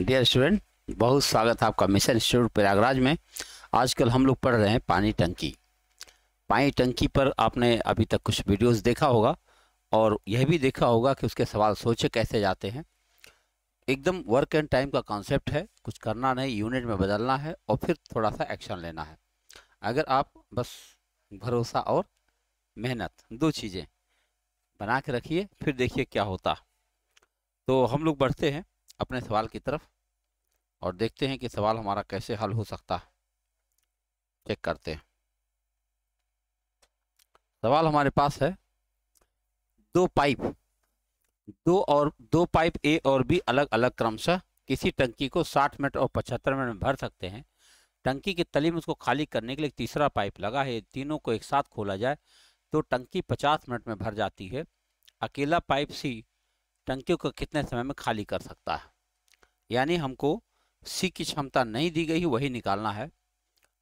Dear student बहुत स्वागत है आपका मिशन इंस्टीट्यूट प्रयागराज में आजकल हम लोग पढ़ रहे हैं पानी टंकी पानी टंकी पर आपने अभी तक कुछ वीडियोस देखा होगा और यह भी देखा होगा कि उसके सवाल सोचे कैसे जाते हैं एकदम वर्क एंड टाइम का कॉन्सेप्ट है कुछ करना नहीं यूनिट में बदलना है और फिर थोड़ा सा एक्शन लेना है अगर आप बस भरोसा और मेहनत दो चीज़ें बना के रखिए फिर देखिए क्या होता तो हम लोग बढ़ते हैं अपने सवाल की तरफ और देखते हैं कि सवाल हमारा कैसे हल हो सकता है चेक करते हैं सवाल हमारे पास है दो पाइप दो और दो पाइप ए और बी अलग अलग क्रमशः किसी टंकी को 60 मिनट और 75 मिनट में भर सकते हैं टंकी के तली में उसको खाली करने के लिए तीसरा पाइप लगा है तीनों को एक साथ खोला जाए तो टंकी 50 मिनट में भर जाती है अकेला पाइप सी टंकियों को कितने समय में खाली कर सकता है यानी हमको सी की क्षमता नहीं दी गई वही निकालना है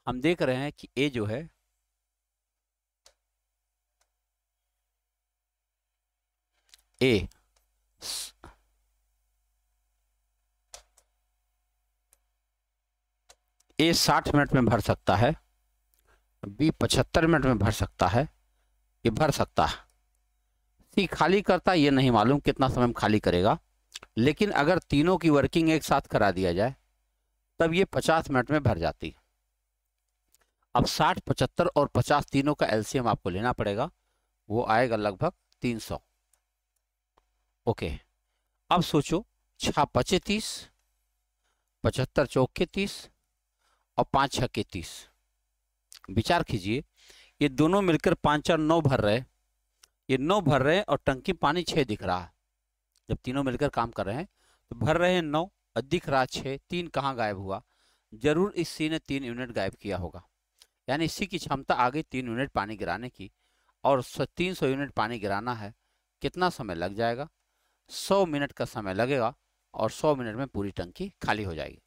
हम देख रहे हैं कि ए जो है ए ए 60 मिनट में भर सकता है बी 75 मिनट में भर सकता है ये भर सकता है सी खाली करता ये नहीं मालूम कितना समय में खाली करेगा लेकिन अगर तीनों की वर्किंग एक साथ करा दिया जाए तब ये पचास मिनट में भर जाती अब साठ पचहत्तर और पचास तीनों का एलसीएम आपको लेना पड़ेगा वो आएगा लगभग तीन सौ ओके अब सोचो छः पचे तीस पचहत्तर चौके तीस और पाँच के तीस विचार कीजिए ये दोनों मिलकर पाँच चार नौ भर रहे ये नौ भर रहे हैं और टंकी पानी छः दिख रहा है जब तीनों मिलकर काम कर रहे हैं तो भर रहे हैं नौ और दिख रहा छः तीन कहाँ गायब हुआ जरूर इस सी ने तीन यूनिट गायब किया होगा यानी इसी की क्षमता आ गई तीन यूनिट पानी गिराने की और तीन सौ यूनिट पानी गिराना है कितना समय लग जाएगा सौ मिनट का समय लगेगा और सौ मिनट में पूरी टंकी खाली हो जाएगी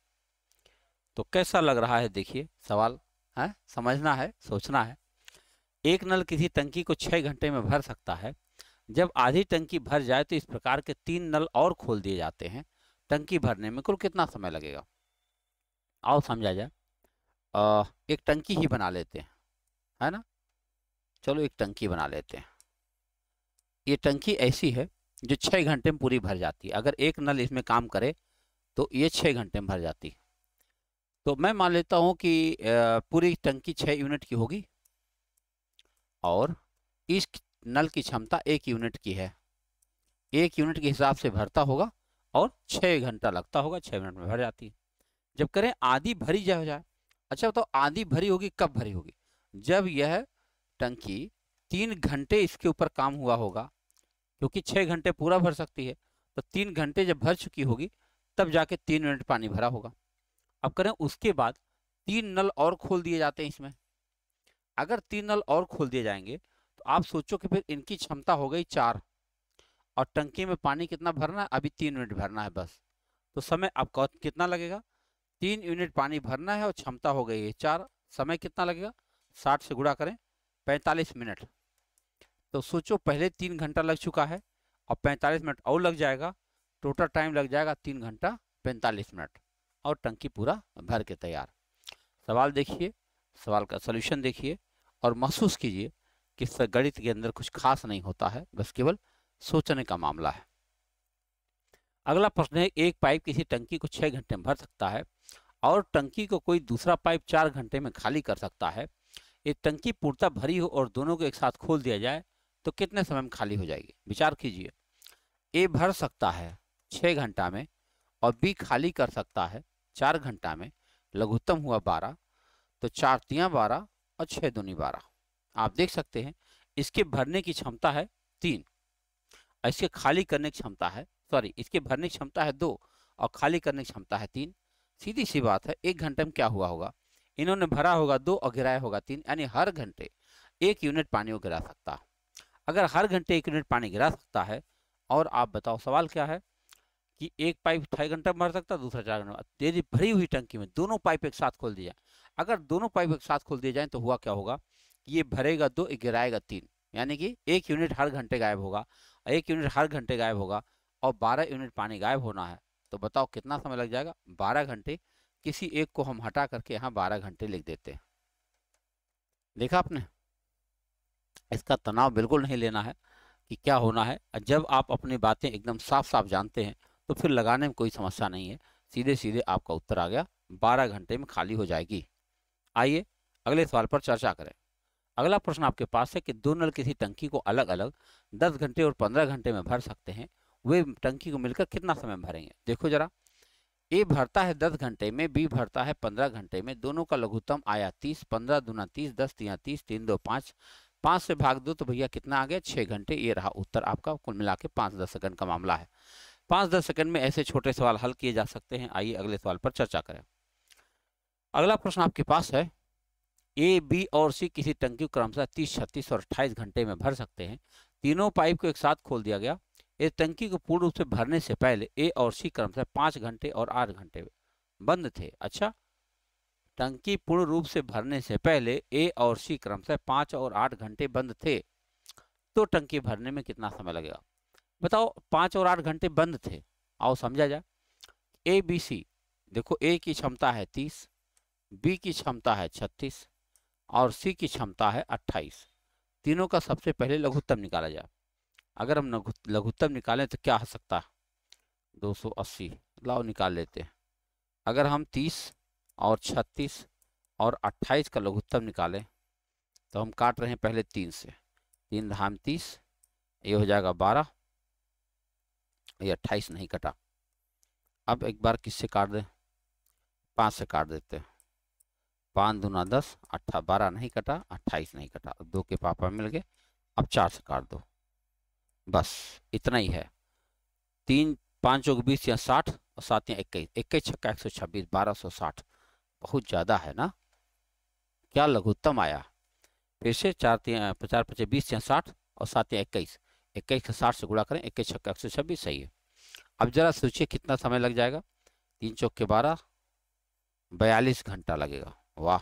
तो कैसा लग रहा है देखिए सवाल है समझना है सोचना है एक नल किसी टंकी को छः घंटे में भर सकता है जब आधी टंकी भर जाए तो इस प्रकार के तीन नल और खोल दिए जाते हैं टंकी भरने में कुल कितना समय लगेगा आओ समझा जाए एक टंकी ही बना लेते हैं है ना चलो एक टंकी बना लेते हैं ये टंकी ऐसी है जो छः घंटे में पूरी भर जाती है अगर एक नल इसमें काम करे तो ये छः घंटे में भर जाती है तो मैं मान लेता हूँ कि पूरी टंकी छः यूनिट की होगी और इस नल की क्षमता एक यूनिट की है एक यूनिट के हिसाब से भरता होगा और छः घंटा लगता होगा छः मिनट में भर जाती है जब करें आधी भरी जा जाए अच्छा तो आधी भरी होगी कब भरी होगी जब यह टंकी तीन घंटे इसके ऊपर काम हुआ होगा क्योंकि छः घंटे पूरा भर सकती है तो तीन घंटे जब भर चुकी होगी तब जाके तीन मिनट पानी भरा होगा अब करें उसके बाद तीन नल और खोल दिए जाते हैं इसमें अगर तीन नल और खोल दिए जाएंगे तो आप सोचो कि फिर इनकी क्षमता हो गई चार और टंकी में पानी कितना भरना है अभी तीन यूनिट भरना है बस तो समय अब कितना लगेगा तीन यूनिट पानी भरना है और क्षमता हो गई है चार समय कितना लगेगा साठ से गुड़ा करें पैंतालीस मिनट तो सोचो पहले तीन घंटा लग चुका है और पैंतालीस मिनट और लग जाएगा टोटल टाइम लग जाएगा तीन घंटा पैंतालीस मिनट और टंकी पूरा भर के तैयार सवाल देखिए सवाल का सोल्यूशन देखिए और महसूस कीजिए कि गणित के अंदर कुछ खास नहीं होता है बस केवल सोचने का मामला है अगला प्रश्न है एक पाइप किसी टंकी को छः घंटे में भर सकता है और टंकी को कोई दूसरा पाइप चार घंटे में खाली कर सकता है ये टंकी पूर्णतः भरी हो और दोनों को एक साथ खोल दिया जाए तो कितने समय में खाली हो जाएगी विचार कीजिए ए भर सकता है छः घंटा में और बी खाली कर सकता है चार घंटा में लघुत्तम हुआ बारह तो चार तिया बारह और छह दूनी बारह आप देख सकते हैं इसके भरने की क्षमता है तीन इसके खाली करने की क्षमता है सॉरी इसके भरने की क्षमता है दो और खाली करने की क्षमता है तीन सीधी सी बात है एक घंटे में क्या हुआ होगा इन्होंने भरा होगा दो और गिराया होगा तीन यानी हर घंटे एक यूनिट पानी को गिरा सकता अगर हर घंटे एक यूनिट पानी गिरा सकता है और आप बताओ सवाल क्या है कि एक पाइप ढाई घंटा भर सकता दूसरा चार घंटा तेजी भरी हुई टंकी में दोनों पाइप एक साथ खोल दिया अगर दोनों पाइप एक साथ खोल दिए जाए तो हुआ क्या होगा ये भरेगा दो गिराएगा तीन यानी कि एक यूनिट हर घंटे गायब होगा एक यूनिट हर घंटे गायब होगा और बारह यूनिट पानी गायब होना है तो बताओ कितना समय लग जाएगा बारह घंटे किसी एक को हम हटा करके यहाँ बारह घंटे लिख देते हैं देखा आपने इसका तनाव बिल्कुल नहीं लेना है कि क्या होना है जब आप अपनी बातें एकदम साफ साफ जानते हैं तो फिर लगाने में कोई समस्या नहीं है सीधे सीधे आपका उत्तर आ गया बारह घंटे में खाली हो जाएगी आइए अगले सवाल पर चर्चा करें अगला प्रश्न आपके पास है कि दो नल किसी टंकी को अलग अलग दस घंटे और पंद्रह घंटे में भर सकते हैं वे टंकी को मिलकर कितना समय भरेंगे देखो जरा ए भरता है दस घंटे में बी भरता है पंद्रह घंटे में दोनों का लघुत्तम आया तीस पंद्रह दूना तीस दस तिया तीस तीन दो पाँच पाँच से भाग दो तो भैया कितना आ गया छः घंटे ये रहा उत्तर आपका कुल मिला के पाँच दस सेकंड का मामला है पाँच दस सेकंड में ऐसे छोटे सवाल हल किए जा सकते हैं आइए अगले सवाल पर चर्चा करें अगला प्रश्न आपके पास है ए बी और सी किसी टंकी को क्रमशः तीस छत्तीस और अट्ठाईस घंटे में भर सकते हैं तीनों पाइप को एक साथ खोल दिया गया इस टंकी को पूर्ण रूप से भरने से पहले ए और सी क्रमशः पाँच घंटे और आठ घंटे बंद थे अच्छा टंकी पूर्ण रूप से भरने से पहले ए और सी क्रमशः पाँच और आठ घंटे बंद थे तो टंकी भरने में कितना समय लगेगा बताओ पाँच और आठ घंटे बंद थे आओ समझा जाए ए बी सी देखो ए की क्षमता है तीस बी की क्षमता है छत्तीस और सी की क्षमता है अट्ठाईस तीनों का सबसे पहले लघुत्तम निकाला जाए अगर हम लघुत्तम निकालें तो क्या हो सकता है दो सौ अस्सी लाओ निकाल लेते हैं अगर हम तीस और छत्तीस और अट्ठाईस का लघुत्तम निकालें तो हम काट रहे हैं पहले तीन से तीन धाम तीस ये हो जाएगा बारह ये अट्ठाईस नहीं कटा अब एक बार किससे काट दें पाँच से काट देते हैं पाँच दूना दस अट्ठा बारह नहीं कटा अट्ठाईस नहीं कटा दो के पापा मिल गए अब चार से काट दो बस इतना ही है तीन पाँच चौक बीस या साठ और सात या इक्कीस इक्कीस छक्का एक सौ छब्बीस बारह सौ साठ बहुत ज़्यादा है ना क्या लघुत्तम आया फिर से चार पचास पचास बीस या साठ और सात या इक्कीस इक्कीस का साठ से गुड़ा करें इक्कीस छक्का एक सौ छब्बीस सही है अब ज़रा सोचिए कितना समय लग जाएगा तीन चौके बारह बयालीस घंटा लगेगा वाह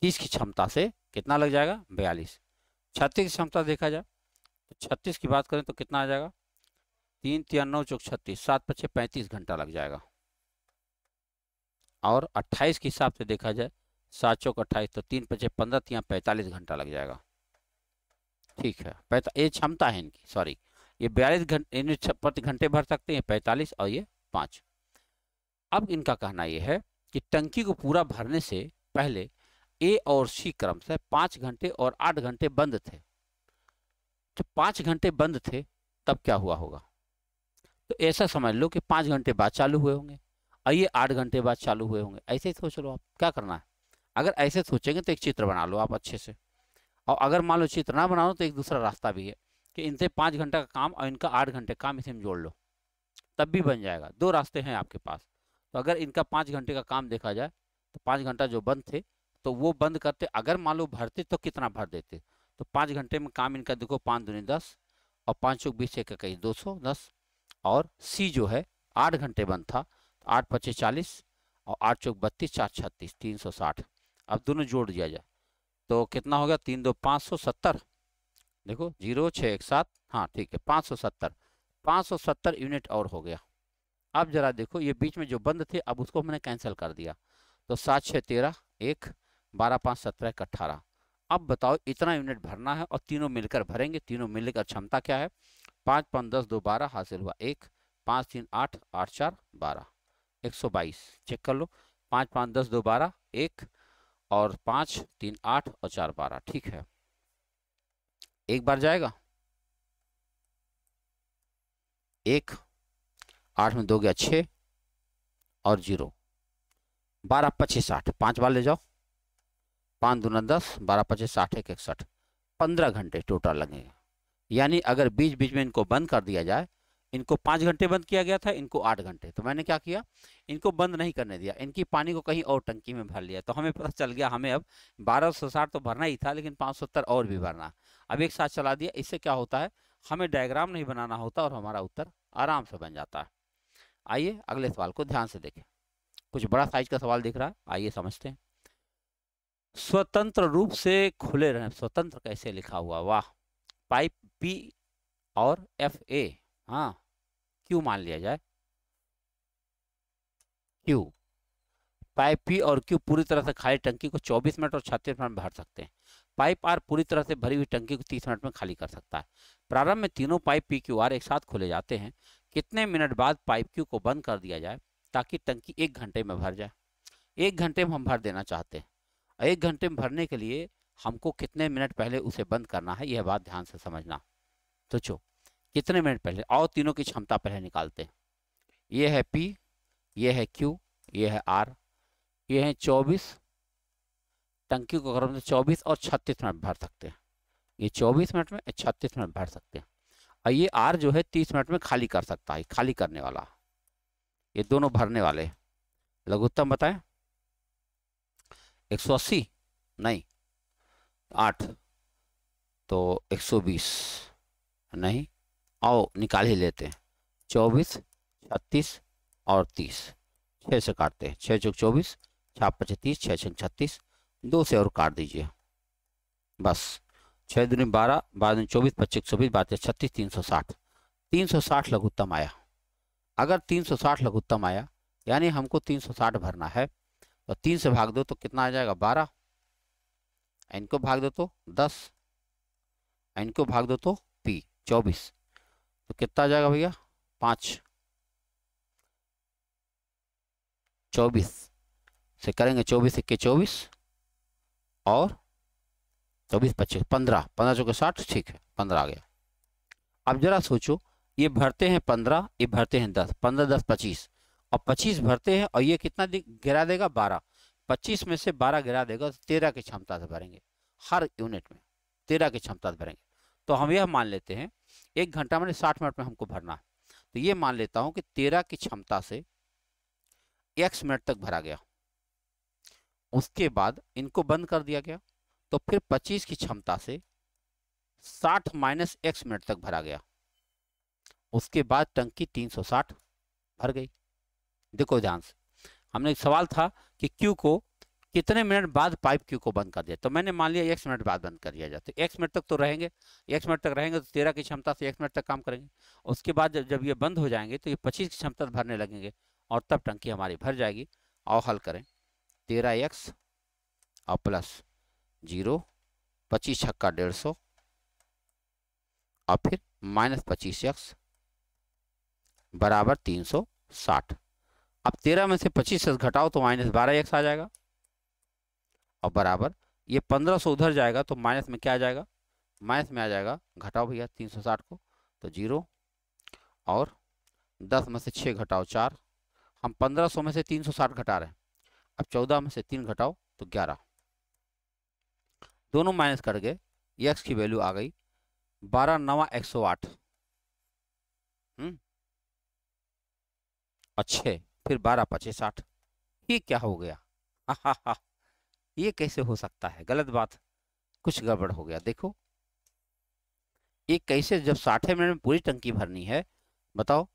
तीस की क्षमता से कितना लग जाएगा बयालीस छत्तीस की क्षमता देखा जाए तो छत्तीस की बात करें तो कितना आ जाएगा तीन नौ चौक छत्तीस सात पच्चे पैंतीस घंटा लग जाएगा और अट्ठाईस के हिसाब से देखा जाए सात चौक अट्ठाईस तो तीन पच्चे पंद्रह तिया पैंतालीस घंटा लग जाएगा ठीक है पैता ये क्षमता है इनकी सॉरी ये बयालीस घंटे इन प्रति घंटे भर सकते हैं पैंतालीस और ये पाँच अब इनका कहना यह है कि टंकी को पूरा भरने से पहले ए और सी क्रम से पाँच घंटे और आठ घंटे बंद थे जब पाँच घंटे बंद थे तब क्या हुआ होगा तो ऐसा समझ लो कि पाँच घंटे बाद चालू हुए होंगे और ये आठ घंटे बाद चालू हुए होंगे ऐसे ही सोच लो आप क्या करना है अगर ऐसे सोचेंगे तो एक चित्र बना लो आप अच्छे से और अगर मान लो चित्र ना बनाओ तो एक दूसरा रास्ता भी है कि इनसे पाँच घंटे का काम और इनका आठ घंटे काम इसे में जोड़ लो तब भी बन जाएगा दो रास्ते हैं आपके पास तो अगर इनका पाँच घंटे का काम देखा जाए तो पाँच घंटा जो बंद थे तो वो बंद करते अगर मान लो भरते तो कितना भर देते तो पाँच घंटे में काम इनका देखो पाँच दूनी दस और पाँच चौक बीस एक इक्कीस दो सौ दस और सी जो है आठ घंटे बंद था तो आठ पच्चीस चालीस और आठ चौक बत्तीस चार छत्तीस तीन सौ साठ अब दोनों जोड़ दिया जाए तो कितना हो गया तीन दो पाँच सौ सत्तर देखो जीरो छः एक सात हाँ ठीक है पाँच सौ सत्तर पाँच सौ सत्तर यूनिट और हो गया अब जरा देखो ये बीच में जो बंद थे अब उसको मैंने कैंसिल कर दिया तो सात छः तेरह एक बारह पाँच सत्रह एक अट्ठारह अब बताओ इतना यूनिट भरना है और तीनों मिलकर भरेंगे तीनों मिलकर क्षमता क्या है पाँच पाँच दस दो बारह हासिल हुआ एक पाँच तीन आठ आठ चार बारह एक सौ बाईस चेक कर लो पाँच पाँच दस दो बारह एक और पाँच तीन आठ और चार बारह ठीक है एक बार जाएगा एक आठ में दो गया छः और जीरो बारह पच्चीस साठ पाँच बार ले जाओ पाँच दूना दस बारह पच्चीस साठ एक इकसठ पंद्रह घंटे टोटल लगेंगे यानी अगर बीच बीच में इनको बंद कर दिया जाए इनको पाँच घंटे बंद किया गया था इनको आठ घंटे तो मैंने क्या किया इनको बंद नहीं करने दिया इनकी पानी को कहीं और टंकी में भर लिया तो हमें पता चल गया हमें अब बारह सौ साठ तो भरना ही था लेकिन पाँच सौ सत्तर और भी भरना अब एक साथ चला दिया इससे क्या होता है हमें डायग्राम नहीं बनाना होता और हमारा उत्तर आराम से बन जाता है आइए अगले सवाल को ध्यान से देखें कुछ बड़ा साइज का सवाल दिख रहा है आइए समझते हैं स्वतंत्र रूप से खुले रहें स्वतंत्र कैसे लिखा हुआ वाह पाइप बी और एफ ए हाँ क्यू मान लिया जाए क्यू पाइप पी और क्यू पूरी तरह से खाली टंकी को 24 मिनट और 36 मिनट में भर सकते हैं पाइप आर पूरी तरह से भरी हुई टंकी को 30 मिनट में खाली कर सकता है प्रारंभ में तीनों पाइप पी क्यू आर एक साथ खोले जाते हैं कितने मिनट बाद पाइप क्यू को बंद कर दिया जाए ताकि टंकी एक घंटे में भर जाए एक घंटे में हम भर देना चाहते हैं एक घंटे में भरने के लिए हमको कितने मिनट पहले उसे बंद करना है यह बात ध्यान से समझना सोचो कितने मिनट पहले आओ तीनों की क्षमता पहले निकालते हैं ये है पी ये है क्यू ये है आर ये है चौबीस टंकी को गर्म से चौबीस और छत्तीस मिनट भर सकते हैं ये चौबीस मिनट में छत्तीस मिनट भर सकते हैं और ये आर जो है तीस मिनट में खाली कर सकता है खाली करने वाला ये दोनों भरने वाले लघुत्तम बताएं एक सौ अस्सी नहीं आठ तो एक सौ बीस नहीं आओ निकाल ही लेते हैं चौबीस छत्तीस और तीस छः से काटते हैं छः चौक चौबीस छापन छत्तीस छः छः छत्तीस दो से और काट दीजिए बस छः दूनी बारह बारह दिन चौबीस पच्चीस चौबीस बारह छत्तीस तीन सौ साठ तीन सौ साठ लघुत्तम आया अगर तीन सौ साठ लघुत्तम आया यानी हमको तीन सौ साठ भरना है तो तीन से भाग दो तो कितना आ जाएगा बारह इनको भाग दो तो दस इनको भाग दो तो पी चौबीस तो कितना आ जाएगा भैया पाँच चौबीस से करेंगे चौबीस इक्के चौबीस और चौबीस पच्चीस पंद्रह पंद्रह चौके साठ ठीक है पंद्रह आ गया अब जरा सोचो ये भरते हैं पंद्रह ये भरते हैं दस पंद्रह दस पच्चीस और पच्चीस भरते हैं और ये कितना गिरा देगा बारह पच्चीस में से बारह गिरा देगा तो तेरह की क्षमता से भरेंगे हर यूनिट में तेरह की क्षमता से भरेंगे तो हम यह मान लेते हैं एक घंटा मैंने साठ मिनट में हमको भरना है तो ये मान लेता हूं कि तेरह की क्षमता से एक्स मिनट तक भरा गया उसके बाद इनको बंद कर दिया गया तो फिर पच्चीस की क्षमता से साठ माइनस एक्स मिनट तक भरा गया उसके बाद टंकी तीन सौ साठ भर गई देखो ध्यान से हमने सवाल था कि क्यू को कितने मिनट बाद पाइप क्यू को बंद कर दिया तो मैंने मान लिया एक मिनट बाद बंद कर दिया जाता है एक मिनट तक तो रहेंगे एक मिनट तक रहेंगे तो तेरह की क्षमता से एक मिनट तक काम करेंगे उसके बाद जब जब ये बंद हो जाएंगे तो ये पच्चीस की क्षमता भरने लगेंगे और तब टंकी हमारी भर जाएगी और हल करें तेरह एक्स और प्लस जीरो पच्चीस छक्का डेढ़ सौ और फिर माइनस पच्चीस एक्स बराबर तीन सौ साठ अब तेरह में से पच्चीस घटाओ तो माइनस बारह एक्स आ जाएगा और बराबर ये पंद्रह सौ उधर जाएगा तो माइनस में क्या आ जाएगा माइनस में आ जाएगा घटाओ भैया तीन सौ साठ को तो जीरो और दस में से छः घटाओ चार हम पंद्रह सौ में से तीन सौ साठ घटा रहे हैं अब चौदह में से तीन घटाओ तो ग्यारह दोनों माइनस कर गए एक्स की वैल्यू आ गई बारह नवा एक सौ आठ अच्छे हम्म। फिर बारह पच्चीस साठ ये क्या हो गया हा हा हा ये कैसे हो सकता है गलत बात कुछ गड़बड़ हो गया देखो ये कैसे जब साठे मिनट में पूरी टंकी भरनी है बताओ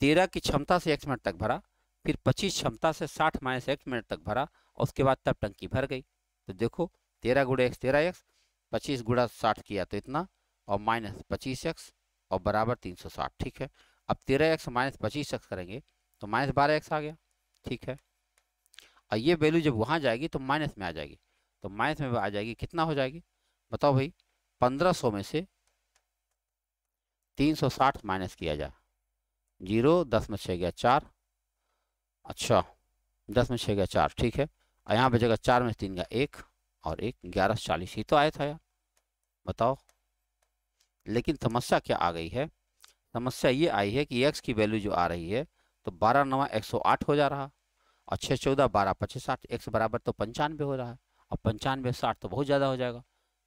तेरह की क्षमता से एक मिनट तक भरा फिर पच्चीस क्षमता से साठ माइनस एक मिनट तक भरा और उसके बाद तब टंकी भर गई तो देखो तेरह गुड़ा एक्स तेरह एक्स पच्चीस गुड़ा साठ किया तो इतना और माइनस पच्चीस एक्स और बराबर तीन सौ साठ ठीक है अब तेरह एक्स माइनस पच्चीस एक्स करेंगे तो माइनस बारह एक्स आ गया ठीक है और ये वैल्यू जब वहाँ जाएगी तो माइनस में आ जाएगी तो माइनस में आ जाएगी कितना हो जाएगी बताओ भाई पंद्रह सौ में से तीन सौ साठ माइनस किया जाए जीरो दस में छः गया चार अच्छा दस में छः गया चार ठीक है और यहाँ बचेगा चार में तीन गया एक और एक ग्यारह चालीस ही तो आया था यार बताओ लेकिन समस्या क्या आ गई है समस्या ये आई है कि एक्स की वैल्यू जो आ रही है तो बारह नवा एक सौ आठ हो जा रहा और छः चौदह बारह पच्चीस साठ एक से बराबर तो पंचानवे हो रहा है और पंचानवे साठ तो बहुत ज़्यादा हो जाएगा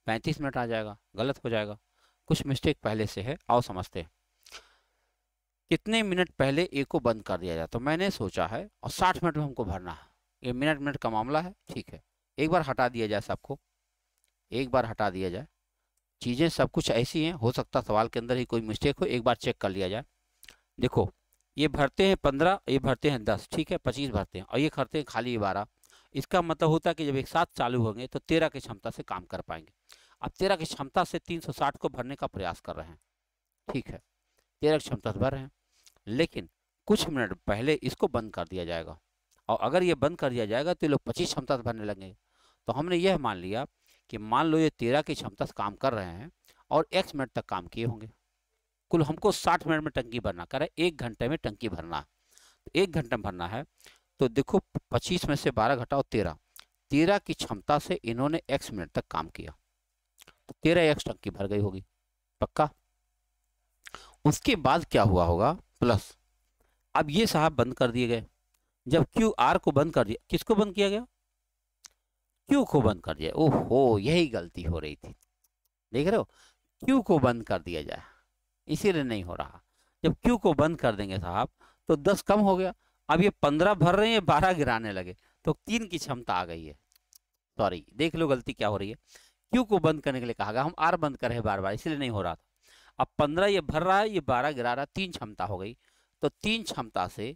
पैंतीस मिनट आ जाएगा गलत हो जाएगा कुछ मिस्टेक पहले से है आओ समझते हैं कितने मिनट पहले ए को बंद कर दिया जाए तो मैंने सोचा है और साठ मिनट में हमको भरना है ये मिनट मिनट का मामला है ठीक है एक बार हटा दिया जाए सबको एक बार हटा दिया जाए चीज़ें सब कुछ ऐसी हैं हो सकता सवाल के अंदर ही कोई मिस्टेक हो एक बार चेक कर लिया जाए देखो ये भरते हैं पंद्रह ये भरते हैं दस ठीक है पच्चीस भरते हैं और ये करते हैं खाली बारह इसका मतलब होता है कि जब एक साथ चालू होंगे तो तेरह की क्षमता से काम कर पाएंगे अब तेरह की क्षमता से तीन सौ साठ को भरने का प्रयास कर रहे हैं ठीक है तेरह की क्षमता से भर रहे हैं लेकिन कुछ मिनट पहले इसको बंद कर दिया जाएगा और अगर ये बंद कर दिया जाएगा तो ये लोग पच्चीस क्षमता से भरने लगेंगे तो हमने यह मान लिया कि मान लो ये तेरह की क्षमता से काम कर रहे हैं और एक्स मिनट तक काम किए होंगे कुल हमको साठ मिनट में टंकी भरना कह एक घंटे में टंकी भरना तो एक घंटे में भरना है तो देखो पच्चीस में से बारह घटाओ तेरह तेरह की क्षमता से इन्होंने एक्स मिनट तक काम किया तो तेरह एक्स टंकी भर गई होगी पक्का उसके बाद क्या हुआ होगा प्लस अब ये साहब बंद कर दिए गए जब क्यू आर को बंद कर दिया किसको बंद किया गया क्यू को बंद कर दिया ओहो यही गलती हो रही थी देख रहे हो क्यू को बंद कर दिया जाए इसीलिए नहीं हो रहा जब क्यू को बंद कर देंगे साहब तो दस कम हो गया अब ये पंद्रह भर रहे हैं बारह गिराने लगे तो तीन की क्षमता आ गई है सॉरी देख लो गलती क्या हो रही है क्यू को बंद करने के लिए कहा गया हम आर बंद कर रहे बार बार इसलिए नहीं हो रहा था अब पंद्रह ये भर रहा है ये बारह गिरा रहा तीन क्षमता हो गई तो तीन क्षमता से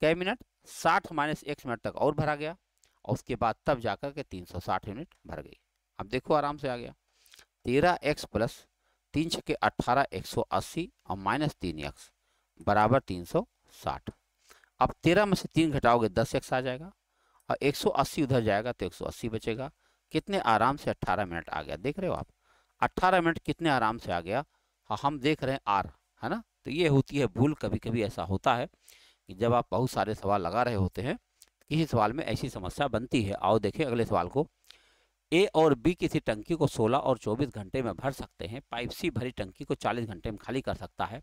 कै मिनट साठ माइनस एक मिनट तक और भरा गया और उसके बाद तब जाकर के तीन सौ साठ यूनिट भर गई अब देखो आराम से आ गया तेरह एक्स प्लस तीन छके अट्ठारह एक सौ अस्सी और माइनस तीन एक्स बराबर तीन सौ साठ अब तेरह में से तीन घटाओगे दस एक्स आ जाएगा और एक सौ अस्सी उधर जाएगा तो एक सौ अस्सी बचेगा कितने आराम से अट्ठारह मिनट आ गया देख रहे हो आप अट्ठारह मिनट कितने आराम से आ गया और हाँ, हम देख रहे हैं आर है ना तो ये होती है भूल कभी कभी ऐसा होता है कि जब आप बहुत सारे सवाल लगा रहे होते हैं किसी सवाल में ऐसी समस्या बनती है आओ देखें अगले सवाल को ए और बी किसी टंकी को 16 और 24 घंटे में भर सकते हैं पाइप सी भरी टंकी को 40 घंटे में खाली कर सकता है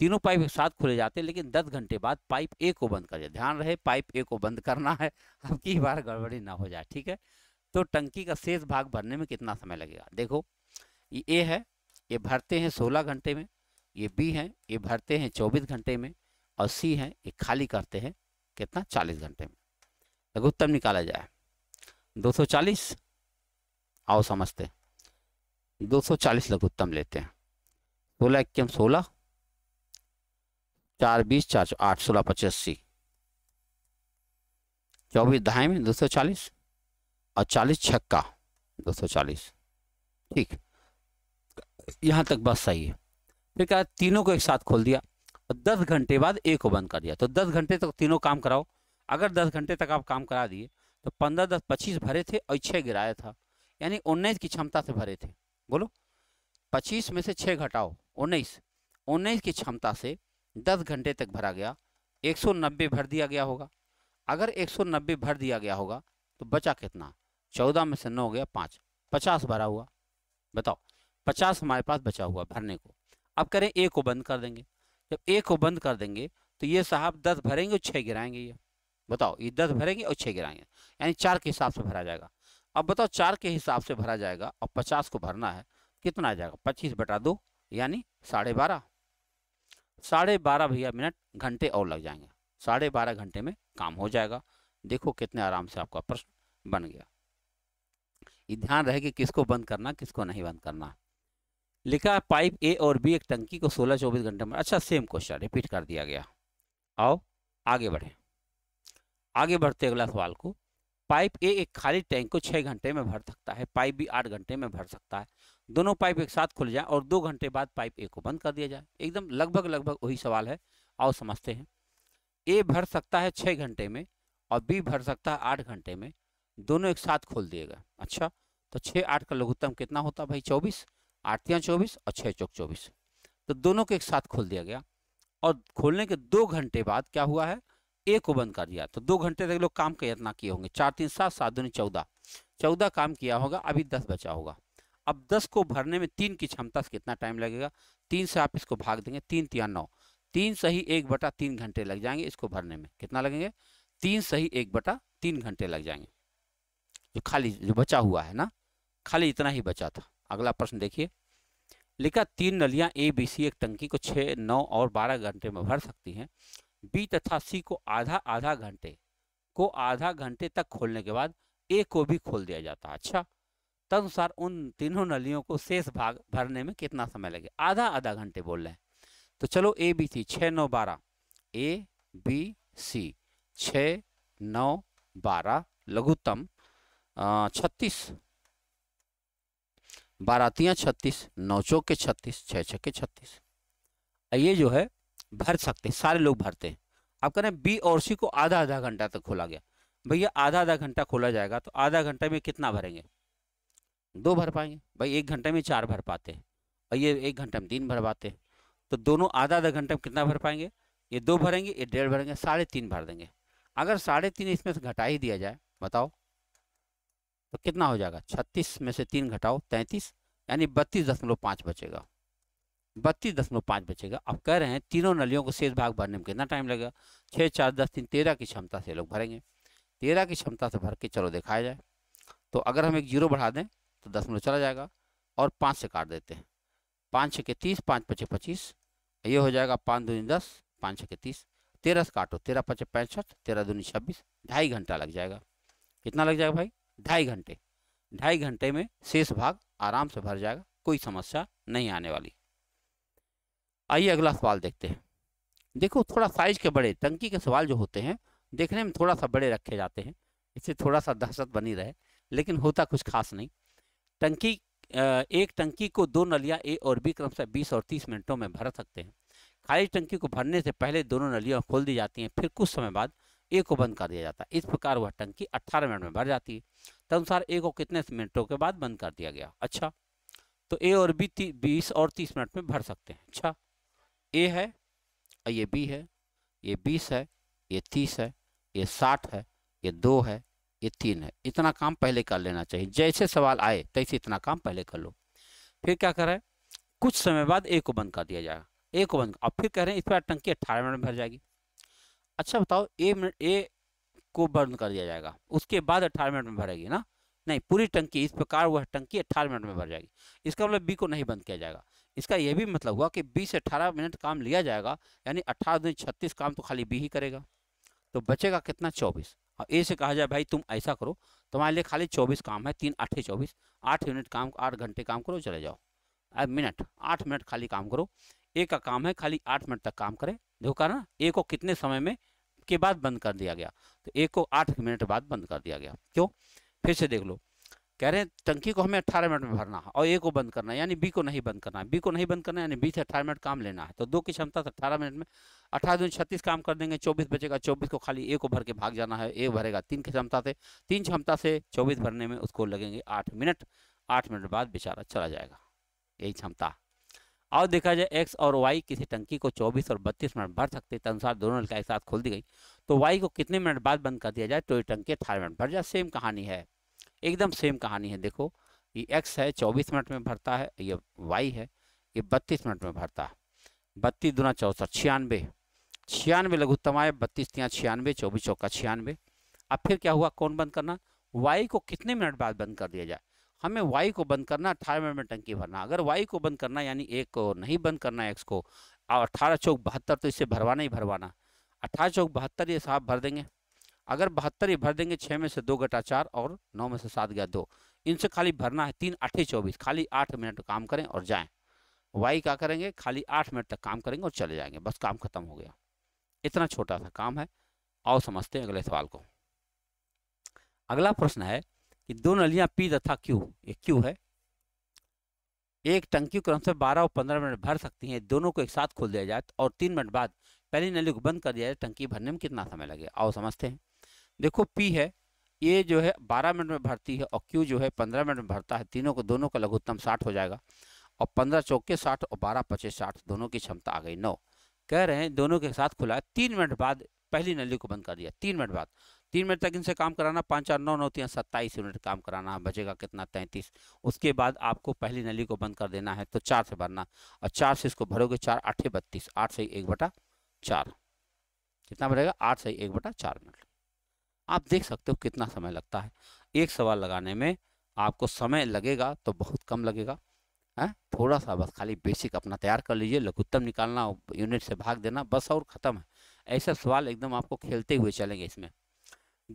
तीनों पाइप एक साथ खुले जाते हैं लेकिन 10 घंटे बाद पाइप ए को बंद कर ध्यान रहे पाइप ए को बंद करना है अब की बार गड़बड़ी ना हो जाए ठीक है तो टंकी का शेष भाग भरने में कितना समय लगेगा देखो ये ए है ये भरते हैं सोलह घंटे में ये बी है ये भरते हैं चौबीस घंटे में और सी है ये खाली करते हैं कितना चालीस घंटे में लघुत्तम निकाला जाए दो सौ चालीस आओ समझते दो सौ चालीस लघुत्तम लेते हैं सोलह इक्कीम सोलह चार बीस चार सौ आठ सोलह पचासी चौबीस दहाई में दो सौ चालीस और चालीस छक्का दो सौ चालीस ठीक यहाँ तक बस सही है फिर क्या तीनों को एक साथ खोल दिया और दस घंटे बाद एक को बंद कर दिया तो दस घंटे तक तीनों काम कराओ अगर दस घंटे तक आप काम करा दिए तो पंद्रह दस पच्चीस भरे थे और छः गिराया था यानी उन्नीस की क्षमता से भरे थे बोलो पच्चीस में से छः घटाओ उन्नीस उन्नीस की क्षमता से दस घंटे तक भरा गया एक सौ नब्बे भर दिया गया होगा अगर एक सौ नब्बे भर दिया गया होगा तो बचा कितना चौदह में से नौ गया पाँच पचास भरा हुआ बताओ पचास हमारे पास बचा हुआ भरने को अब करें एक को बंद कर देंगे जब एक को बंद कर देंगे तो ये साहब दस भरेंगे और छः गिराएंगे ये बताओ ये दस भरेंगे और छः गिराएंगे यानी चार के हिसाब से भरा जाएगा अब बताओ चार के हिसाब से भरा जाएगा और पचास को भरना है कितना आ जाएगा पच्चीस बटा दो यानी साढ़े बारह साढ़े बारह भैया मिनट घंटे और लग जाएंगे साढ़े बारह घंटे में काम हो जाएगा देखो कितने आराम से आपका प्रश्न बन गया ये ध्यान रहे कि किसको बंद करना किसको नहीं बंद करना लिखा है पाइप ए और बी एक टंकी को सोलह चौबीस घंटे में अच्छा सेम क्वेश्चन रिपीट कर दिया गया आओ आगे बढ़े आगे बढ़ते अगला सवाल को पाइप ए एक खाली टैंक को छः घंटे में भर सकता है पाइप बी आठ घंटे में भर सकता है दोनों पाइप एक साथ खुल जाए और दो घंटे बाद पाइप ए को बंद कर दिया जाए एकदम लगभग लगभग वही सवाल है आओ समझते हैं ए भर सकता है छः घंटे में और बी भर सकता है आठ घंटे में दोनों एक साथ खोल दिएगा अच्छा तो छः आठ का लघुत्तम कितना होता भाई चौबीस आठतियाँ चौबीस और छः चौक चौबीस तो दोनों को एक साथ खोल दिया गया और खोलने के दो घंटे बाद क्या हुआ है ए को बंद कर दिया तो दो घंटे तक लोग काम का यत्ना किए होंगे चार तीन सात सात दूनी चौदह चौदह काम किया होगा अभी दस बचा होगा अब दस को भरने में तीन की क्षमता से कितना टाइम लगेगा तीन से आप इसको भाग देंगे तीन तिया नौ तीन सही एक बटा तीन घंटे लग जाएंगे इसको भरने में कितना लगेंगे तीन सही एक बटा तीन घंटे लग जाएंगे जो खाली जो बचा हुआ है ना खाली इतना ही बचा था अगला प्रश्न देखिए लिखा तीन नलियां ए बी सी एक टंकी को छः नौ और बारह घंटे में भर सकती हैं बी तथा सी को आधा आधा घंटे को आधा घंटे तक खोलने के बाद ए को भी खोल दिया जाता है अच्छा तदनुसार उन तीनों नलियों को शेष भाग भरने में कितना समय लगे आधा आधा घंटे बोल रहे हैं तो चलो ए बी सी छः नौ बारह ए बी सी छ नौ बारह लघुत्तम छत्तीस बारातियाँ छत्तीस नौ चौके छत्तीस छः छक्के छत्तीस ये जो है भर सकते हैं सारे लोग भरते हैं आप कह रहे हैं बी और सी को आधा आधा घंटा तक खोला गया भैया आधा आधा घंटा खोला जाएगा तो आधा घंटे में कितना भरेंगे दो भर पाएंगे भाई एक घंटे में चार भर पाते हैं और ये एक घंटे में तीन भर पाते हैं तो दोनों आधा आधा घंटे में कितना भर पाएंगे ये दो भरेंगे ये डेढ़ भरेंगे साढ़े तीन भर देंगे अगर साढ़े तीन इसमें से घटा ही दिया जाए बताओ तो कितना हो जाएगा छत्तीस में से तीन घटाओ तैंतीस यानी बत्तीस दशमलव पाँच बचेगा बत्तीस दशमलव पाँच बचेगा अब कह रहे हैं तीनों नलियों को शेष भाग भरने में कितना टाइम लगेगा छः चार दस तीन तेरह की क्षमता से लोग भरेंगे तेरह की क्षमता से भर के चलो दिखाया जाए तो अगर हम एक जीरो बढ़ा दें तो दशमलव चला जाएगा और पाँच से काट देते हैं पाँच छः के तीस पाँच पचे पच्चीस ये हो जाएगा पाँच दूनी दस पाँच छः के तीस तेरह से काटो तेरह पचे पैंसठ तेरह दूनी छब्बीस ढाई घंटा लग जाएगा कितना लग जाएगा भाई ढाई घंटे ढाई घंटे में शेष भाग आराम से भर जाएगा कोई समस्या नहीं आने वाली आइए अगला सवाल देखते हैं देखो थोड़ा साइज के बड़े टंकी के सवाल जो होते हैं देखने में थोड़ा सा बड़े रखे जाते हैं इससे थोड़ा सा दहशत बनी रहे लेकिन होता कुछ खास नहीं टंकी एक टंकी को दो नलियां ए और बी क्रम से 20 और 30 मिनटों में भर सकते हैं खाली टंकी को भरने से पहले दोनों नलियां खोल दी जाती हैं फिर कुछ समय बाद ए को बंद कर दिया जाता है इस प्रकार वह टंकी 18 मिनट में भर जाती है तदनुसार ए को कितने मिनटों के बाद बंद कर दिया गया अच्छा तो ए और बी बीस और तीस मिनट में भर सकते हैं अच्छा ए है और ये बी है ये बीस है ये तीस है ये साठ है ये दो है ये तीन है इतना काम पहले कर लेना चाहिए जैसे सवाल आए तैसे इतना काम पहले कर लो फिर क्या करें कुछ समय बाद ए को बंद कर दिया जाएगा ए को बंद और फिर कह रहे हैं इस पर टंकी अट्ठारह मिनट में भर जाएगी अच्छा बताओ ए मिनट ए को बंद कर दिया जाएगा उसके बाद अट्ठारह मिनट में भरेगी ना नहीं पूरी टंकी इस प्रकार वह टंकी अट्ठारह मिनट में भर जाएगी इसका मतलब बी को नहीं बंद किया जाएगा इसका यह भी मतलब हुआ कि बीस से अठारह मिनट काम लिया जाएगा यानी अट्ठारह दिन छत्तीस काम तो खाली बी ही करेगा तो बचेगा कितना चौबीस और ए से कहा जाए भाई तुम ऐसा करो तुम्हारे लिए खाली चौबीस काम है तीन आठे चौबीस आठ मिनट काम आठ घंटे काम करो चले जाओ अब मिनट आठ मिनट खाली काम करो ए का काम है खाली आठ मिनट तक काम करे कहा ना ए को कितने समय में के बाद बंद कर दिया गया तो ए को आठ मिनट बाद बंद कर दिया गया क्यों फिर से देख लो कह रहे हैं टंकी को हमें अट्ठारह मिनट में भरना है और ए को बंद करना है यानी बी को नहीं बंद करना है बी को नहीं बंद करना है यानी बी से अट्ठारह मिनट काम लेना है तो दो की क्षमता से अट्ठारह मिनट में अठारह दिन छत्तीस काम कर देंगे चौबीस बचेगा चौबीस को खाली ए को भर के भाग जाना है ए भरेगा तीन की क्षमता से तीन क्षमता से चौबीस भरने में उसको लगेंगे आठ मिनट आठ मिनट बाद बेचारा चला जाएगा यही क्षमता और देखा जाए एक्स और वाई किसी टंकी को 24 और 32 मिनट भर सकते अनुसार दोनों नल का एक साथ खोल दी गई तो वाई को कितने मिनट बाद बंद कर दिया जाए तो ये टंकी अठारह मिनट भर जाए सेम कहानी है एकदम सेम कहानी है देखो ये एक्स है चौबीस मिनट में भरता है ये वाई है ये बत्तीस मिनट में भरता है बत्तीस दुना चौसठ छियानवे छियानवे लघुत्तम आए बत्तीस तिया छियानवे चौबीस चौका छियानवे अब फिर क्या हुआ कौन बंद करना वाई को कितने मिनट बाद बंद कर दिया जाए हमें वाई को बंद करना अट्ठारह मिनट में टंकी भरना अगर वाई को बंद करना यानी एक को नहीं बंद करना एक्स को और अट्ठारह चौक बहत्तर तो इसे भरवाना ही भरवाना अट्ठारह चौक बहत्तर ये साहब भर देंगे अगर बहत्तर ही भर देंगे छः में से दो घटा चार और नौ में से सात गया दो इनसे खाली भरना है तीन अठे चौबीस खाली आठ मिनट काम करें और जाएं वाई क्या करेंगे खाली आठ मिनट तक काम करेंगे और चले जाएंगे बस काम खत्म हो गया इतना छोटा सा काम है आओ समझते हैं अगले सवाल को अगला प्रश्न है कि दो नलियाँ पी तथा क्यू ये क्यू है एक टंकी क्रम से बारह और पंद्रह मिनट भर सकती है दोनों को एक साथ खोल दिया जाए और तीन मिनट बाद पहली नली को बंद कर दिया जाए टंकी भरने में कितना समय लगेगा आओ समझते हैं देखो पी है ये जो है बारह मिनट में भरती है और क्यू जो है पंद्रह मिनट में भरता है तीनों को दोनों का लघुत्तम साठ हो जाएगा और पंद्रह चौके साठ और बारह पच्चीस साठ दोनों की क्षमता आ गई नौ कह रहे हैं दोनों के साथ खुला है तीन मिनट बाद पहली नली को बंद कर दिया तीन मिनट बाद तीन मिनट तक इनसे काम कराना पाँच चार नौ नौ तीन सत्ताईस यूनिट काम कराना बचेगा कितना तैंतीस उसके बाद आपको पहली नली को बंद कर देना है तो चार से भरना और चार से इसको भरोगे चार आठे बत्तीस आठ से एक बटा चार कितना बढ़ेगा आठ से एक बटा चार मिनट आप देख सकते हो कितना समय लगता है एक सवाल लगाने में आपको समय लगेगा तो बहुत कम लगेगा है थोड़ा सा बस खाली बेसिक अपना तैयार कर लीजिए लघुत्तम निकालना यूनिट से भाग देना बस और ख़त्म है ऐसा सवाल एकदम आपको खेलते हुए चलेंगे इसमें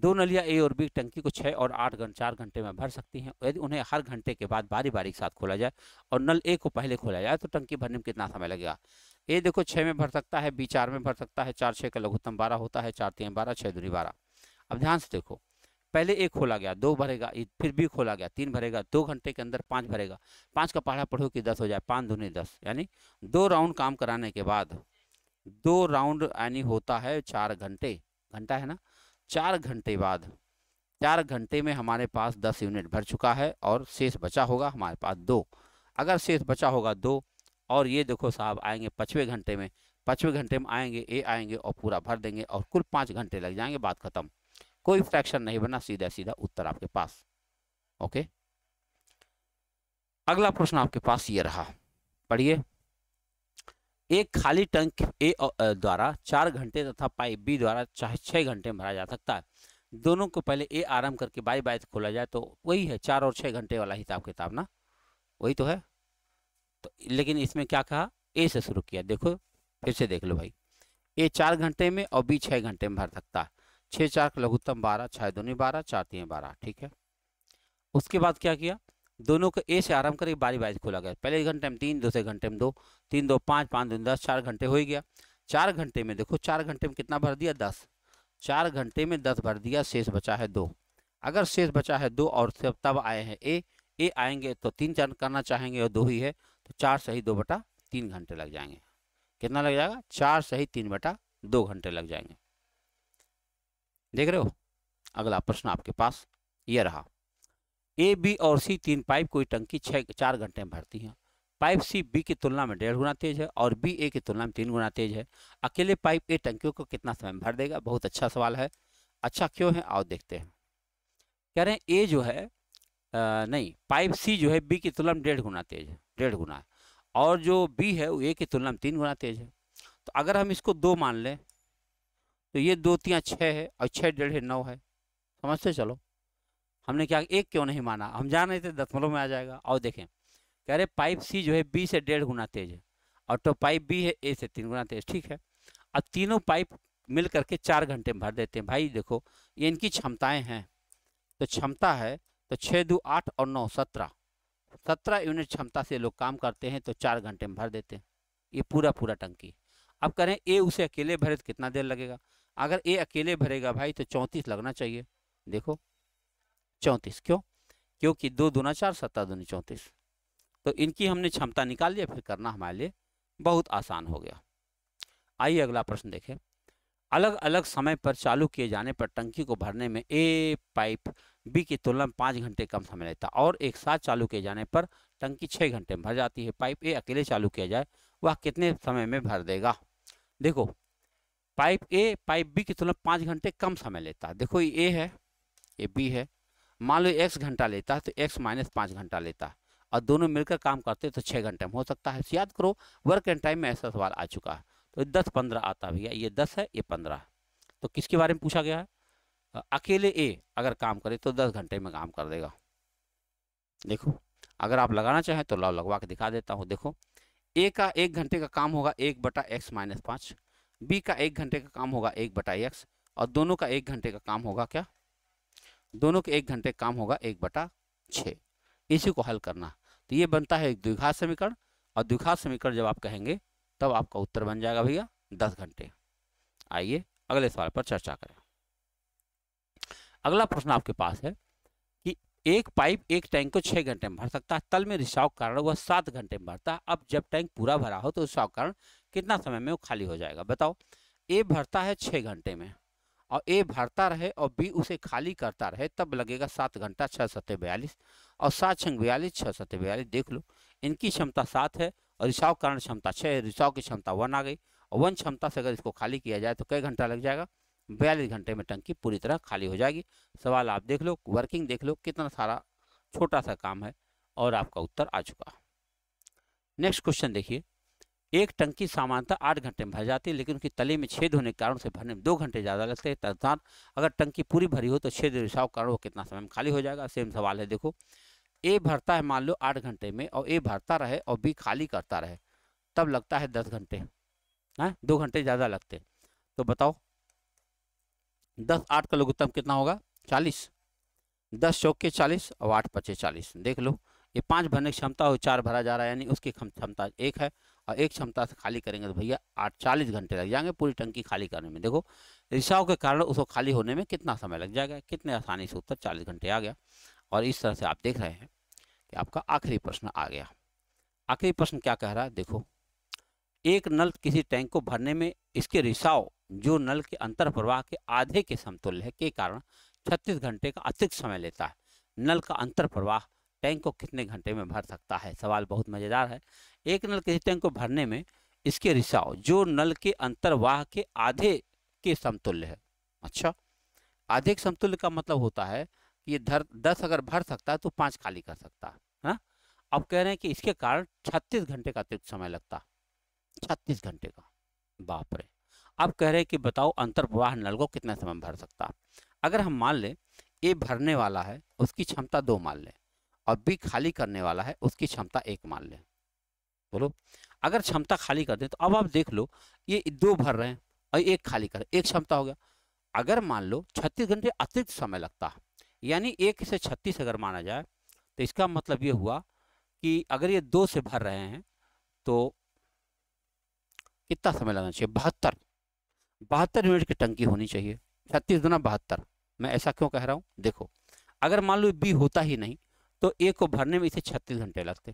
दो नलिया ए और बी टंकी को छः और आठ घंटे चार घंटे में भर सकती हैं यदि उन्हें हर घंटे के बाद बारी बारी के साथ खोला जाए और नल ए को पहले खोला जाए तो टंकी भरने में कितना समय लगेगा ए देखो छः में भर सकता है बी चार में भर सकता है चार छः का लघुत्तम बारह होता है चार तीन बारह छः दूरी बारह अब ध्यान से देखो पहले एक खोला गया दो भरेगा फिर भी खोला गया तीन भरेगा दो घंटे के अंदर पाँच भरेगा पाँच का पढ़ा पढ़ो कि दस हो जाए पाँच धुनी दस यानी दो राउंड काम कराने के बाद दो राउंड यानी होता है चार घंटे घंटा है ना चार घंटे बाद चार घंटे में हमारे पास दस यूनिट भर चुका है और शेष बचा होगा हमारे पास दो अगर शेष बचा होगा दो और ये देखो साहब आएंगे पचवें घंटे में पचवें घंटे में आएंगे ए आएंगे और पूरा भर देंगे और कुल पाँच घंटे लग जाएंगे बात खत्म कोई फ्रैक्शन नहीं बना सीधा सीधा उत्तर आपके पास ओके अगला प्रश्न आपके पास ये रहा पढ़िए एक खाली टंक ए द्वारा चार घंटे तथा पाइप बी द्वारा चाहे छः घंटे भरा जा सकता है दोनों को पहले ए आराम करके बाई बाई खोला जाए तो वही है चार और छः घंटे वाला हिसाब किताब ना वही तो है तो लेकिन इसमें क्या कहा ए से शुरू किया देखो फिर से देख लो भाई ए चार घंटे में और बी छः घंटे में भर सकता है छः चार लघुत्तम बारह छः दोनों बारह चार तीन बारह ठीक है उसके बाद क्या किया दोनों को ए से आराम करके बारी बारी खोला गया पहले घंटे में तीन दूसरे घंटे में दो तीन दो पाँच पाँच दो दस चार घंटे हो ही गया चार घंटे में देखो चार घंटे में कितना भर दिया दस चार घंटे में दस भर दिया शेष बचा है दो अगर शेष बचा है दो और सब तब आए हैं ए ए आएंगे तो तीन चार करना चाहेंगे और दो ही है तो चार सही दो बटा तीन घंटे लग जाएंगे कितना लग जाएगा चार सही तीन बटा दो घंटे लग जाएंगे देख रहे हो अगला प्रश्न आपके पास ये रहा ए बी और सी तीन पाइप कोई टंकी छः चार घंटे में भरती है पाइप सी बी की तुलना में डेढ़ गुना तेज है और बी ए की तुलना में तीन गुना तेज है अकेले पाइप ए टंकियों को कितना समय में भर देगा बहुत अच्छा सवाल है अच्छा क्यों है आओ देखते हैं कह रहे हैं ए जो है आ, नहीं पाइप सी जो है बी की तुलना में डेढ़ गुना तेज है डेढ़ गुना है और जो बी है वो ए की तुलना में तीन गुना तेज है तो अगर हम इसको दो मान लें तो ये दो तियाँ छः है और छः डेढ़ नौ है समझते चलो हमने क्या एक क्यों नहीं माना हम जान रहे थे दसमलव में आ जाएगा और देखें कह रहे पाइप सी जो है बी से डेढ़ गुना तेज है और तो पाइप बी है ए से तीन गुना तेज ठीक है अब तीनों पाइप मिल करके चार घंटे में भर देते हैं भाई देखो ये इनकी क्षमताएं हैं तो क्षमता है तो छः दो आठ और नौ सत्रह सत्रह यूनिट क्षमता से लोग काम करते हैं तो चार घंटे में भर देते हैं ये पूरा पूरा टंकी अब करें ए उसे अकेले भरे तो कितना देर लगेगा अगर ए अकेले भरेगा भाई तो चौंतीस लगना चाहिए देखो चौंतीस क्यों क्योंकि दो दूना चार सत्ता दूनी चौंतीस तो इनकी हमने क्षमता निकाल लिया फिर करना हमारे लिए बहुत आसान हो गया आइए अगला प्रश्न देखें अलग अलग समय पर चालू किए जाने पर टंकी को भरने में ए पाइप बी की तुलना में पाँच घंटे कम समय लेता और एक साथ चालू किए जाने पर टंकी छः घंटे में भर जाती है पाइप ए अकेले चालू किया जाए वह कितने समय में भर देगा देखो पाइप ए पाइप बी की तुलना पाँच घंटे कम समय लेता है देखो ये ए है ये बी है मान लो एक्स घंटा लेता है तो एक्स माइनस पाँच घंटा लेता है और दोनों मिलकर काम करते हैं तो छः घंटे में हो सकता है याद करो वर्क एंड टाइम में ऐसा सवाल आ चुका है तो दस पंद्रह आता भैया ये दस है ये पंद्रह तो किसके बारे में पूछा गया है अकेले ए अगर काम करे तो दस घंटे में काम कर देगा देखो अगर आप लगाना चाहें तो लॉ लगवा के दिखा देता हूँ देखो ए का एक घंटे का काम होगा एक बटा एक्स माइनस पाँच बी का एक घंटे का काम होगा एक बटा एक्स और दोनों का एक घंटे का काम होगा क्या दोनों के एक घंटे का काम होगा एक बटा छ इसी को हल करना तो ये बनता है एक द्विघात समीकरण और द्विघात समीकरण जब आप कहेंगे तब आपका उत्तर बन जाएगा भैया दस घंटे आइए अगले सवाल पर चर्चा करें अगला प्रश्न आपके पास है कि एक पाइप एक टैंक को छह घंटे में भर सकता है तल में रिसाव कारण वह सात घंटे में भरता है अब जब टैंक पूरा भरा हो तो रिसाव कारण कितना समय में वो खाली हो जाएगा बताओ ए भरता है छः घंटे में और ए भरता रहे और बी उसे खाली करता रहे तब लगेगा सात घंटा छः सत्य बयालीस और सात छंग बयालीस छः सत्य बयालीस देख लो इनकी क्षमता सात है और रिसाव कारण क्षमता छः है रिसाव की क्षमता वन आ गई और वन क्षमता से अगर इसको खाली किया जाए तो कई घंटा लग जाएगा बयालीस घंटे में टंकी पूरी तरह खाली हो जाएगी सवाल आप देख लो वर्किंग देख लो कितना सारा छोटा सा काम है और आपका उत्तर आ चुका नेक्स्ट क्वेश्चन देखिए एक टंकी सामान्यतः आठ घंटे में भर जाती है लेकिन उसकी तले में छेद होने के कारण से भरने में दो घंटे ज़्यादा लगते हैं तदनात अगर टंकी पूरी भरी हो तो छेद रिसाव कारण वो कितना समय में खाली हो जाएगा सेम सवाल है देखो ए भरता है मान लो आठ घंटे में और ए भरता रहे और बी खाली करता रहे तब लगता है दस घंटे हैं दो घंटे ज़्यादा लगते तो बताओ दस आठ का लघुत्तम कितना होगा चालीस दस चौके चालीस और आठ पचे चालीस देख लो ये पाँच भरने की क्षमता और चार भरा जा रहा है यानी उसकी क्षमता एक है और एक क्षमता से खाली करेंगे तो भैया आठ चालीस घंटे लग जाएंगे पूरी टंकी खाली करने में देखो रिसाव के कारण उसको खाली होने में कितना समय लग जाएगा कितने आसानी से उत्तर चालीस घंटे आ गया और इस तरह से आप देख रहे हैं कि आपका आखिरी प्रश्न आ गया आखिरी प्रश्न क्या कह रहा है देखो एक नल किसी टैंक को भरने में इसके रिसाव जो नल के अंतर प्रवाह के आधे के समतुल्य है के कारण छत्तीस घंटे का अतिरिक्त समय लेता है नल का अंतर प्रवाह टैंक को कितने घंटे में भर सकता है सवाल बहुत मज़ेदार है एक नल किसी टैंक को भरने में इसके रिसाव जो नल के अंतर्वाह के आधे के समतुल्य है अच्छा आधे के समतुल्य का मतलब होता है कि ये धर दस अगर भर सकता है तो पाँच खाली कर सकता है हाँ? अब कह रहे हैं कि इसके कारण छत्तीस घंटे का अतिरिक्त समय लगता छत्तीस घंटे का बाप रे अब कह रहे हैं कि बताओ अंतर्वाह नल को कितना समय भर सकता अगर हम मान लें ये भरने वाला है उसकी क्षमता दो मान लें और बी खाली करने वाला है उसकी क्षमता एक मान लें बोलो अगर क्षमता खाली कर दें तो अब आप देख लो ये दो भर रहे हैं और एक खाली कर एक क्षमता हो गया अगर मान लो छत्तीस घंटे अतिरिक्त समय लगता है यानी एक से छत्तीस अगर माना जाए तो इसका मतलब ये हुआ कि अगर ये दो से भर रहे हैं तो कितना समय लगना चाहिए बहत्तर बहत्तर यूनिट की टंकी होनी चाहिए छत्तीस गुना बहत्तर मैं ऐसा क्यों कह रहा हूँ देखो अगर मान लो बी होता ही नहीं तो एक को भरने में इसे छत्तीस घंटे लगते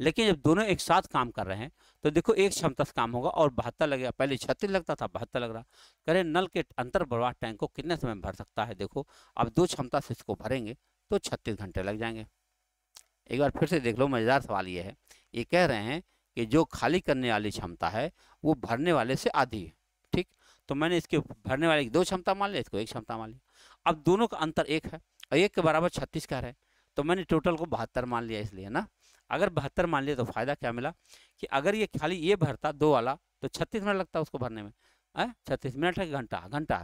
लेकिन जब दोनों एक साथ काम कर रहे हैं तो देखो एक क्षमता से काम होगा और बहत्तर लगेगा पहले छत्तीस लगता था बहत्तर लग रहा करें नल के अंतर बर्बाद टैंक को कितने समय में भर सकता है देखो अब दो क्षमता से इसको भरेंगे तो छत्तीस घंटे लग जाएंगे एक बार फिर से देख लो मज़ेदार सवाल ये है ये कह रहे हैं कि जो खाली करने वाली क्षमता है वो भरने वाले से आधी है ठीक तो मैंने इसके भरने वाले की दो क्षमता मान लिया इसको एक क्षमता मान लिया अब दोनों का अंतर एक है और एक के बराबर छत्तीस कह रहे हैं तो मैंने टोटल को बहत्तर मान लिया इसलिए ना अगर बहत्तर मान लिया तो फ़ायदा क्या मिला कि अगर ये खाली ये भरता दो वाला तो छत्तीस मिनट लगता उसको भरने में छत्तीस मिनट है घंटा घंटा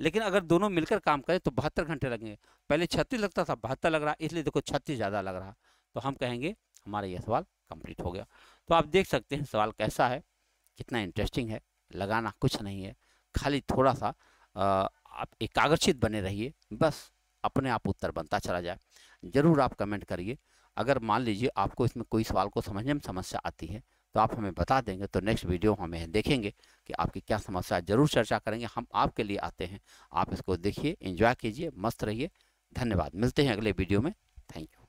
लेकिन अगर दोनों मिलकर काम करें तो बहत्तर घंटे लगेंगे पहले छत्तीस लगता था बहत्तर लग रहा इसलिए देखो छत्तीस ज़्यादा लग रहा तो हम कहेंगे हमारा यह सवाल कंप्लीट हो गया तो आप देख सकते हैं सवाल कैसा है कितना इंटरेस्टिंग है लगाना कुछ नहीं है खाली थोड़ा सा आप एक कागर्षित बने रहिए बस अपने आप उत्तर बनता चला जाए ज़रूर आप कमेंट करिए अगर मान लीजिए आपको इसमें कोई सवाल को समझने में समस्या आती है तो आप हमें बता देंगे तो नेक्स्ट वीडियो हमें देखेंगे कि आपकी क्या समस्या है ज़रूर चर्चा करेंगे हम आपके लिए आते हैं आप इसको देखिए इंजॉय कीजिए मस्त रहिए धन्यवाद मिलते हैं अगले वीडियो में थैंक यू